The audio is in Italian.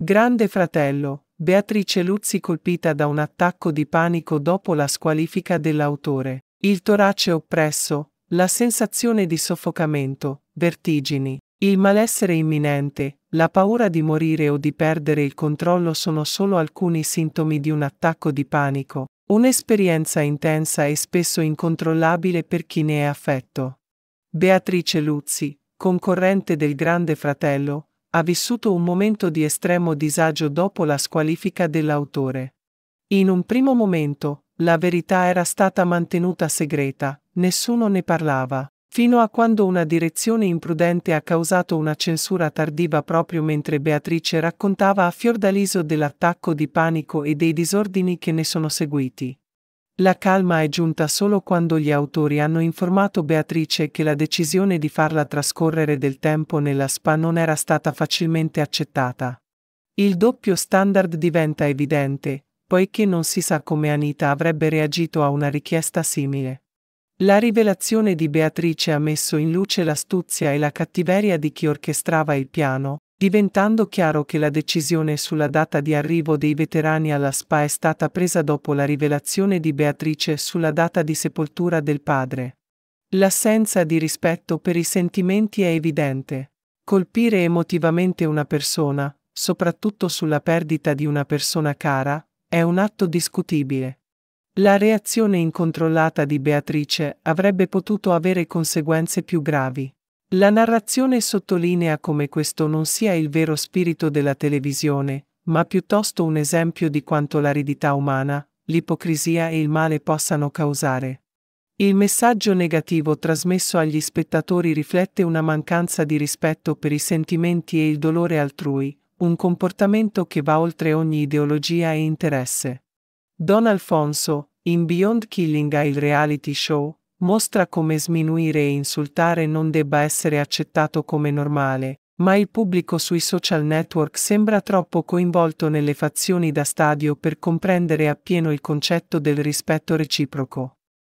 Grande fratello, Beatrice Luzzi colpita da un attacco di panico dopo la squalifica dell'autore, il torace oppresso, la sensazione di soffocamento, vertigini, il malessere imminente, la paura di morire o di perdere il controllo sono solo alcuni sintomi di un attacco di panico, un'esperienza intensa e spesso incontrollabile per chi ne è affetto. Beatrice Luzzi, concorrente del Grande Fratello, ha vissuto un momento di estremo disagio dopo la squalifica dell'autore. In un primo momento, la verità era stata mantenuta segreta, nessuno ne parlava, fino a quando una direzione imprudente ha causato una censura tardiva proprio mentre Beatrice raccontava a Fiordaliso dell'attacco di panico e dei disordini che ne sono seguiti. La calma è giunta solo quando gli autori hanno informato Beatrice che la decisione di farla trascorrere del tempo nella spa non era stata facilmente accettata. Il doppio standard diventa evidente, poiché non si sa come Anita avrebbe reagito a una richiesta simile. La rivelazione di Beatrice ha messo in luce l'astuzia e la cattiveria di chi orchestrava il piano, diventando chiaro che la decisione sulla data di arrivo dei veterani alla SPA è stata presa dopo la rivelazione di Beatrice sulla data di sepoltura del padre. L'assenza di rispetto per i sentimenti è evidente. Colpire emotivamente una persona, soprattutto sulla perdita di una persona cara, è un atto discutibile. La reazione incontrollata di Beatrice avrebbe potuto avere conseguenze più gravi. La narrazione sottolinea come questo non sia il vero spirito della televisione, ma piuttosto un esempio di quanto l'aridità umana, l'ipocrisia e il male possano causare. Il messaggio negativo trasmesso agli spettatori riflette una mancanza di rispetto per i sentimenti e il dolore altrui, un comportamento che va oltre ogni ideologia e interesse. Don Alfonso, in Beyond Killing a il reality show, mostra come sminuire e insultare non debba essere accettato come normale, ma il pubblico sui social network sembra troppo coinvolto nelle fazioni da stadio per comprendere appieno il concetto del rispetto reciproco.